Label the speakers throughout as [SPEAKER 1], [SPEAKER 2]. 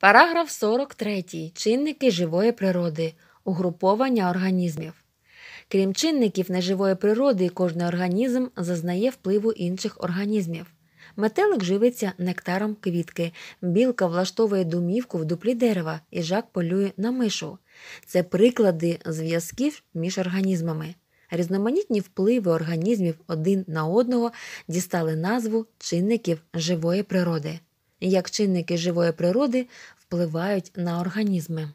[SPEAKER 1] Параграф 43. Чинники живої природи. Угруповання організмів. Крім чинників неживої природи, кожний організм зазнає впливу інших організмів. Метелик живиться нектаром квітки, білка влаштовує домівку в дуплі дерева і жак полює на мишу. Це приклади зв'язків між організмами. Різноманітні впливи організмів один на одного дістали назву чинників живої природи як чинники живої природи впливають на організми.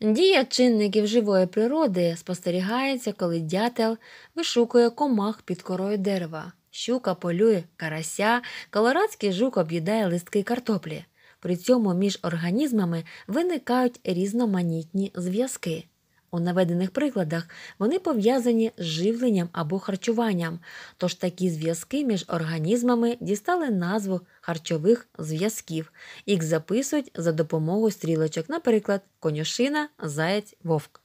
[SPEAKER 1] Дія чинників живої природи спостерігається, коли дятел вишукує комах під корою дерева, щука полює карася, колорадський жук об'їдає листки картоплі. При цьому між організмами виникають різноманітні зв'язки. У наведених прикладах вони пов'язані з живленням або харчуванням, тож такі зв'язки між організмами дістали назву харчових зв'язків, їх записують за допомогою стрілочок, наприклад, конюшина, заяць, вовк.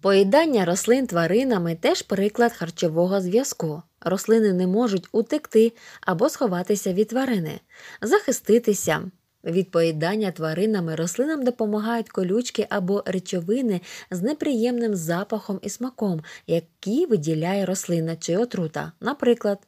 [SPEAKER 1] Поїдання рослин тваринами теж приклад харчового зв'язку. Рослини не можуть утекти або сховатися від тварини, захиститися. Від поїдання тваринами рослинам допомагають колючки або речовини з неприємним запахом і смаком, які виділяє рослина чи отрута. Наприклад,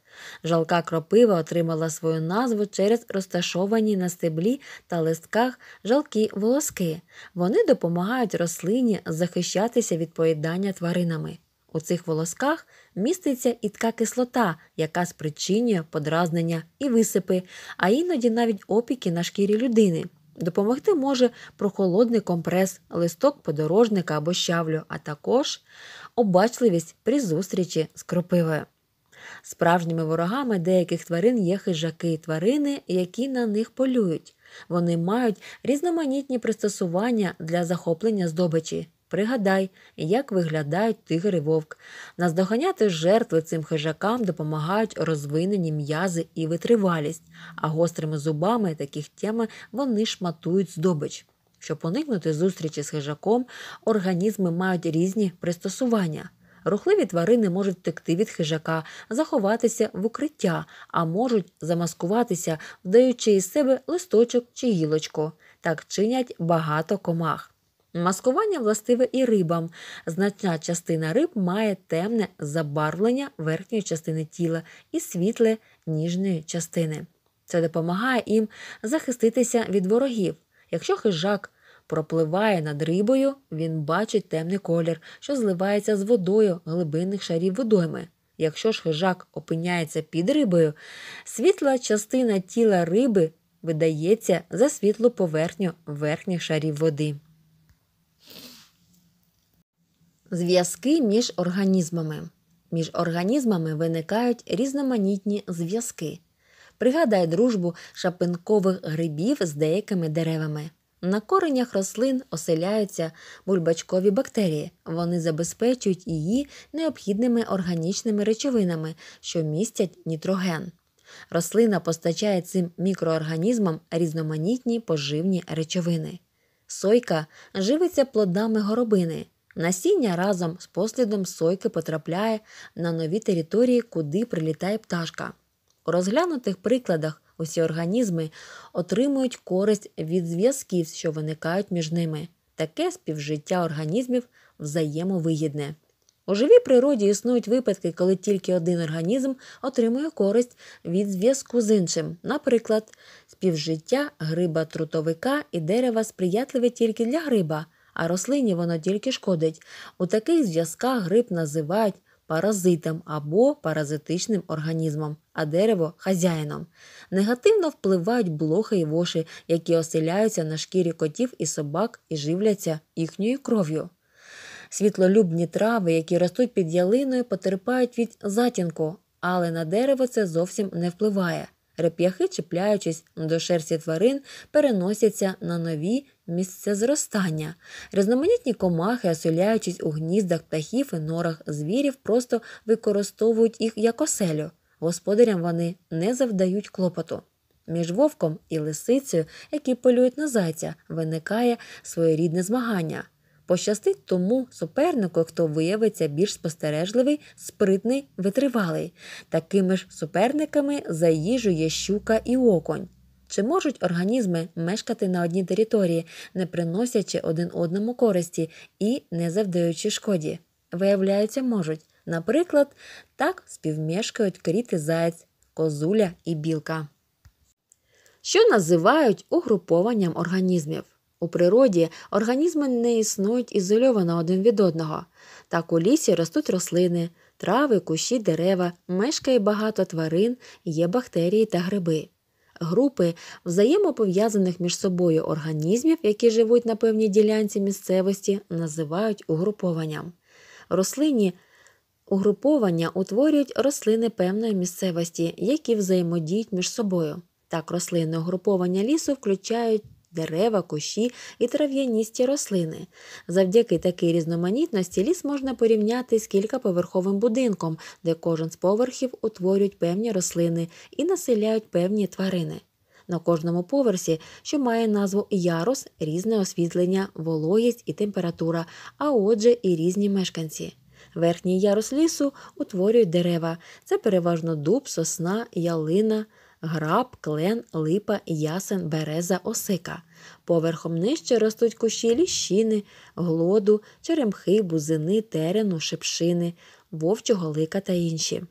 [SPEAKER 1] жалка кропива отримала свою назву через розташовані на стеблі та листках жалкі волоски. Вони допомагають рослині захищатися від поїдання тваринами. У цих волосках міститься і така кислота, яка спричинює подразнення і висипи, а іноді навіть опіки на шкірі людини. Допомогти може прохолодний компрес, листок подорожника або щавлю, а також обачливість при зустрічі з кропивою. Справжніми ворогами деяких тварин є хижаки, тварини, які на них полюють. Вони мають різноманітні пристосування для захоплення здобичі. Пригадай, як виглядають тигр і вовк. Наздоганяти жертви цим хижакам допомагають розвинені м'язи і витривалість, а гострими зубами таких теми вони шматують здобич. Щоб уникнути зустрічі з хижаком, організми мають різні пристосування. Рухливі тварини можуть втекти від хижака, заховатися в укриття, а можуть замаскуватися, вдаючи із себе листочок чи гілочку. Так чинять багато комах. Маскування властиве і рибам. Значна частина риб має темне забарвлення верхньої частини тіла і світле ніжної частини. Це допомагає їм захиститися від ворогів. Якщо хижак пропливає над рибою, він бачить темний колір, що зливається з водою глибинних шарів водойми. Якщо ж хижак опиняється під рибою, світла частина тіла риби видається за світлу поверхню верхніх шарів води. Зв'язки між організмами. Між організмами виникають різноманітні зв'язки. Пригадай дружбу шапинкових грибів з деякими деревами. На коренях рослин оселяються бульбачкові бактерії. Вони забезпечують її необхідними органічними речовинами, що містять нітроген. Рослина постачає цим мікроорганізмам різноманітні поживні речовини. Сойка живиться плодами горобини. Насіння разом з послідом сойки потрапляє на нові території, куди прилітає пташка. У розглянутих прикладах усі організми отримують користь від зв'язків, що виникають між ними. Таке співжиття організмів взаємовигідне. У живій природі існують випадки, коли тільки один організм отримує користь від зв'язку з іншим. Наприклад, співжиття гриба трутовика і дерева сприятливе тільки для гриба, а рослині воно тільки шкодить. У таких зв'язках гриб називають паразитом або паразитичним організмом, а дерево хазяїном. Негативно впливають блохи і воші, які оселяються на шкірі котів і собак і живляться їхньою кров'ю. Світлолюбні трави, які ростуть під ялиною, потерпають від затінку, але на дерево це зовсім не впливає. Реп'яхи, чіпляючись до шерсті тварин, переносяться на нові місця зростання. Різноманітні комахи, оселяючись у гніздах птахів і норах звірів, просто використовують їх як оселю. Господарям вони не завдають клопоту. Між вовком і лисицею, які полюють на зайця, виникає своєрідне змагання. Пощастить тому супернику, хто виявиться більш спостережливий, спритний, витривалий. Такими ж суперниками за їжу є щука і оконь. Чи можуть організми мешкати на одній території, не приносячи один одному користі і не завдаючи шкоді? Виявляється, можуть. Наприклад, так співмешкають кріти заяць, козуля і білка, що називають угрупованням організмів. У природі організми не існують ізольовано один від одного. Так у лісі ростуть рослини, трави, кущі, дерева, мешкає багато тварин, є бактерії та гриби. Групи взаємопов'язаних між собою організмів, які живуть на певній ділянці місцевості, називають угрупованням. Рослинні угруповання утворюють рослини певної місцевості, які взаємодіють між собою. Так, рослини угруповання лісу включають дерева, кущі і трав'яністі рослини. Завдяки такій різноманітності ліс можна порівняти з кількаповерховим будинком, де кожен з поверхів утворюють певні рослини і населяють певні тварини. На кожному поверсі, що має назву ярус, різне освітлення, вологість і температура, а отже, і різні мешканці. Верхній ярус лісу утворюють дерева. Це переважно дуб, сосна, ялина, граб, клен, липа, ясен, береза, осика. Поверхом нижче ростуть кущі ліщини, глоду, черемхи, бузини, терену, шепшини, вовчого лика та інші.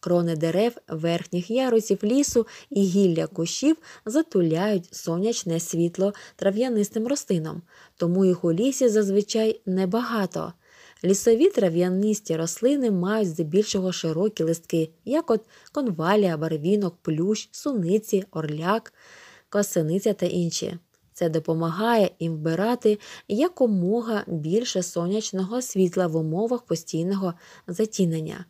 [SPEAKER 1] Крони дерев, верхніх ярусів лісу і гілля кущів затуляють сонячне світло трав'янистим рослинам, тому їх у лісі зазвичай небагато. Лісові трав'янисті рослини мають здебільшого широкі листки, як от конвалія, барвінок, плющ, суниці, орляк, косиниця та інші. Це допомагає їм вбирати якомога більше сонячного світла в умовах постійного затінення.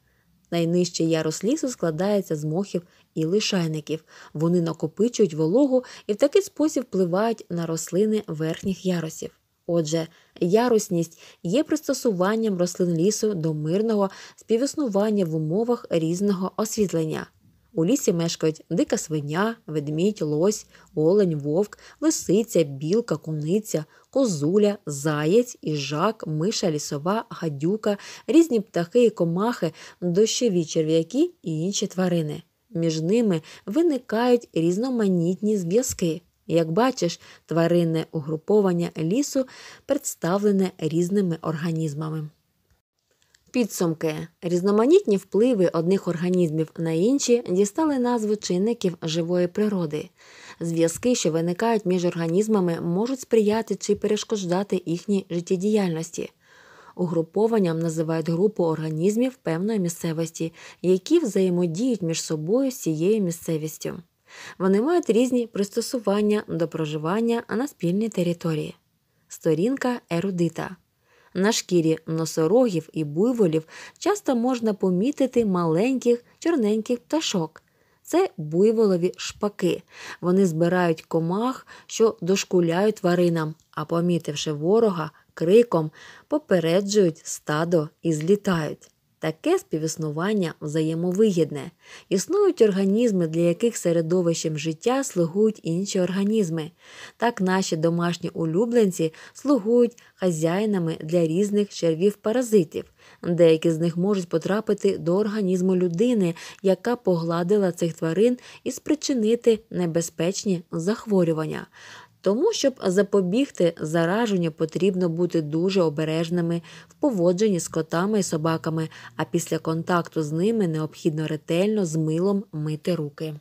[SPEAKER 1] Найнижчий ярус лісу складається з мохів і лишайників. Вони накопичують вологу і в такий спосіб впливають на рослини верхніх ярусів. Отже, ярусність є пристосуванням рослин лісу до мирного співіснування в умовах різного освітлення. У лісі мешкають дика свиня, ведмідь, лось, олень, вовк, лисиця, білка, куниця, козуля, заєць, іжак, миша, лісова, гадюка, різні птахи і комахи, дощові черв'яки і інші тварини. Між ними виникають різноманітні зв'язки. Як бачиш, тваринне угруповання лісу представлене різними організмами. Підсумки різноманітні впливи одних організмів на інші дістали назву чинників живої природи. Зв'язки, що виникають між організмами, можуть сприяти чи перешкоджати їхній життєдіяльності. Угрупованням називають групу організмів певної місцевості, які взаємодіють між собою з цією місцевістю. Вони мають різні пристосування до проживання на спільній території. Сторінка ерудита. На шкірі носорогів і буйволів часто можна помітити маленьких чорненьких пташок. Це буйволові шпаки. Вони збирають комах, що дошкуляють тваринам, а помітивши ворога криком, попереджують стадо і злітають. Таке співіснування взаємовигідне. Існують організми, для яких середовищем життя слугують інші організми. Так наші домашні улюбленці слугують хазяїнами для різних червів паразитів. Деякі з них можуть потрапити до організму людини, яка погладила цих тварин і спричинити небезпечні захворювання. Тому, щоб запобігти зараженню, потрібно бути дуже обережними в поводженні з котами і собаками, а після контакту з ними необхідно ретельно з милом мити руки.